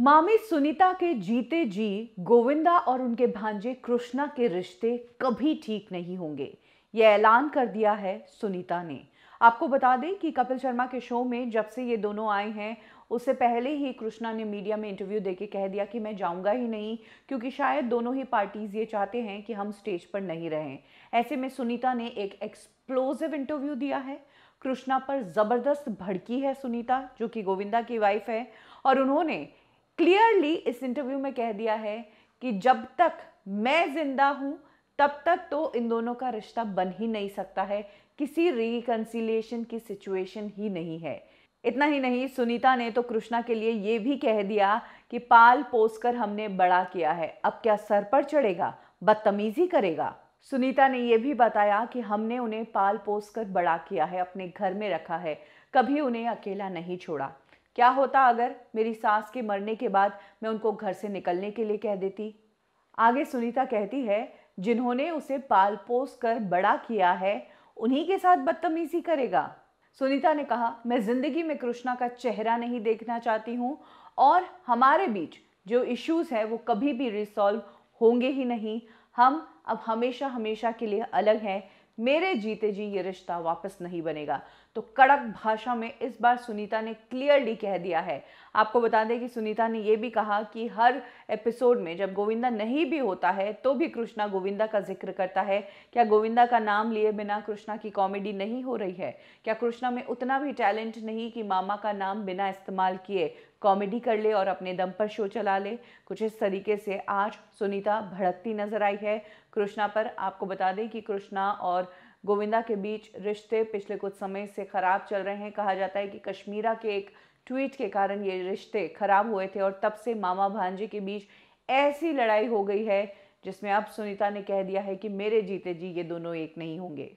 मामी सुनीता के जीते जी गोविंदा और उनके भांजे कृष्णा के रिश्ते कभी ठीक नहीं होंगे यह ऐलान कर दिया है सुनीता ने आपको बता दें कि कपिल शर्मा के शो में जब से ये दोनों आए हैं उससे पहले ही कृष्णा ने मीडिया में इंटरव्यू देके कह दिया कि मैं जाऊंगा ही नहीं क्योंकि शायद दोनों ही पार्टीज़ ये चाहते हैं कि हम स्टेज पर नहीं रहें ऐसे में सुनीता ने एक एक्सप्लोजिव इंटरव्यू दिया है कृष्णा पर ज़बरदस्त भड़की है सुनीता जो कि गोविंदा की वाइफ है और उन्होंने क्लियरली इस इंटरव्यू में कह दिया है कि जब तक मैं जिंदा हूं तब तक तो इन दोनों का रिश्ता बन ही नहीं सकता है किसी रिकंसिलेशन की सिचुएशन ही नहीं है इतना ही नहीं सुनीता ने तो कृष्णा के लिए ये भी कह दिया कि पाल पोस कर हमने बड़ा किया है अब क्या सर पर चढ़ेगा बदतमीजी करेगा सुनीता ने यह भी बताया कि हमने उन्हें पाल पोस कर बड़ा किया है अपने घर में रखा है कभी उन्हें अकेला नहीं छोड़ा क्या होता अगर मेरी सास के मरने के बाद मैं उनको घर से निकलने के लिए कह देती आगे सुनीता कहती है जिन्होंने उसे पाल पोस कर बड़ा किया है उन्हीं के साथ बदतमीजी करेगा सुनीता ने कहा मैं ज़िंदगी में कृष्णा का चेहरा नहीं देखना चाहती हूँ और हमारे बीच जो इश्यूज हैं वो कभी भी रिसॉल्व होंगे ही नहीं हम अब हमेशा हमेशा के लिए अलग हैं मेरे जीते जी ये रिश्ता वापस नहीं बनेगा तो कड़क भाषा में इस बार सुनीता ने क्लियरली कह दिया है आपको बता दें कि सुनीता ने यह भी कहा कि हर एपिसोड में जब गोविंदा नहीं भी होता है तो भी कृष्णा गोविंदा का जिक्र करता है क्या गोविंदा का नाम लिए बिना कृष्णा की कॉमेडी नहीं हो रही है क्या कृष्णा में उतना भी टैलेंट नहीं कि मामा का नाम बिना इस्तेमाल किए कॉमेडी कर ले और अपने दम पर शो चला ले कुछ इस तरीके से आज सुनीता भड़कती नजर आई है कृष्णा पर आपको बता दें कि कृष्णा और गोविंदा के बीच रिश्ते पिछले कुछ समय से ख़राब चल रहे हैं कहा जाता है कि कश्मीरा के एक ट्वीट के कारण ये रिश्ते खराब हुए थे और तब से मामा भांजे के बीच ऐसी लड़ाई हो गई है जिसमें अब सुनीता ने कह दिया है कि मेरे जीते जी ये दोनों एक नहीं होंगे